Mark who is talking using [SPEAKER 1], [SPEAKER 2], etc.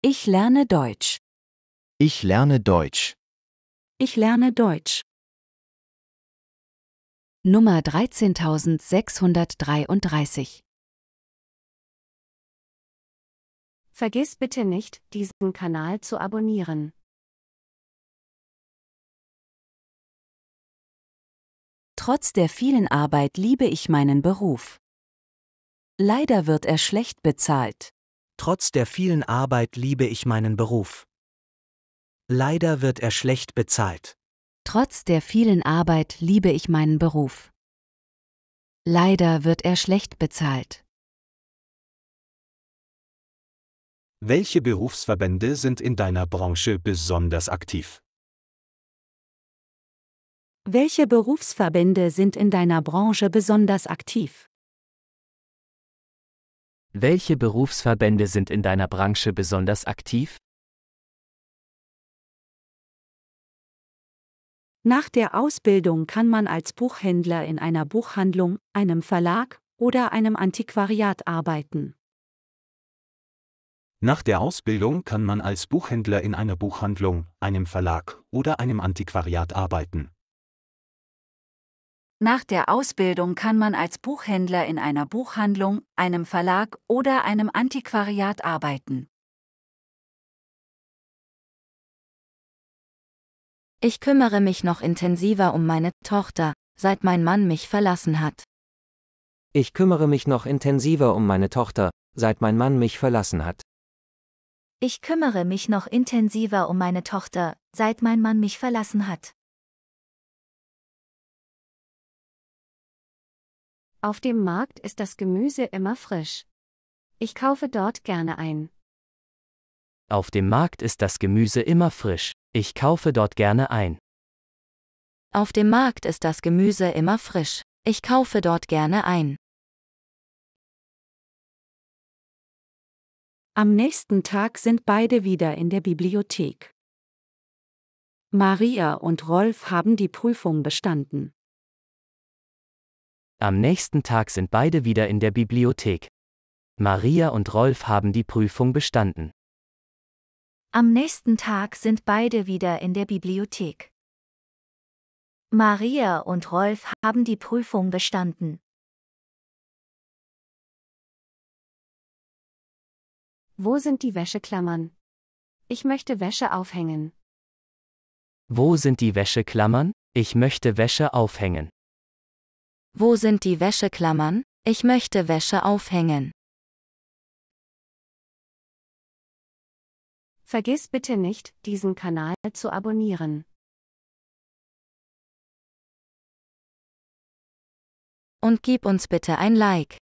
[SPEAKER 1] Ich lerne Deutsch. Ich lerne Deutsch. Ich lerne Deutsch. Nummer 13633 Vergiss bitte nicht, diesen Kanal zu abonnieren. Trotz der vielen Arbeit liebe ich meinen Beruf. Leider wird er schlecht bezahlt. Trotz
[SPEAKER 2] der vielen Arbeit liebe ich
[SPEAKER 1] meinen Beruf.
[SPEAKER 2] Leider wird er schlecht bezahlt.
[SPEAKER 1] Trotz der vielen Arbeit liebe ich meinen Beruf. Leider wird er schlecht bezahlt. Welche Berufsverbände sind in deiner Branche besonders aktiv? Welche Berufsverbände sind in deiner Branche besonders aktiv?
[SPEAKER 2] Welche Berufsverbände sind in deiner Branche besonders aktiv?
[SPEAKER 1] Nach der Ausbildung kann man als Buchhändler in einer Buchhandlung, einem Verlag oder einem Antiquariat arbeiten.
[SPEAKER 2] Nach der Ausbildung kann man als Buchhändler in einer Buchhandlung, einem Verlag oder einem Antiquariat arbeiten.
[SPEAKER 1] Nach der Ausbildung kann man als Buchhändler in einer Buchhandlung, einem Verlag oder einem Antiquariat arbeiten. Ich kümmere mich noch intensiver um meine Tochter, seit mein Mann mich verlassen hat.
[SPEAKER 2] Ich kümmere mich noch intensiver um meine Tochter, seit mein Mann mich verlassen hat.
[SPEAKER 1] Ich kümmere mich noch intensiver um meine Tochter, seit mein Mann mich verlassen hat. Auf dem Markt ist das Gemüse immer frisch. Ich kaufe dort gerne ein.
[SPEAKER 2] Auf dem Markt ist das Gemüse immer frisch. Ich kaufe dort gerne ein.
[SPEAKER 1] Auf dem Markt ist das Gemüse immer frisch. Ich kaufe dort gerne ein. Am nächsten Tag sind beide wieder in der Bibliothek. Maria und Rolf haben die Prüfung bestanden.
[SPEAKER 2] Am nächsten Tag sind beide wieder in der Bibliothek. Maria und Rolf haben die Prüfung bestanden.
[SPEAKER 1] Am nächsten Tag sind beide wieder in der Bibliothek. Maria und Rolf haben die Prüfung bestanden. Wo sind die Wäscheklammern? Ich möchte Wäsche aufhängen.
[SPEAKER 2] Wo sind die Wäscheklammern? Ich möchte Wäsche aufhängen.
[SPEAKER 1] Wo sind die Wäscheklammern? Ich möchte Wäsche aufhängen. Vergiss bitte nicht, diesen Kanal zu abonnieren. Und gib uns bitte ein Like.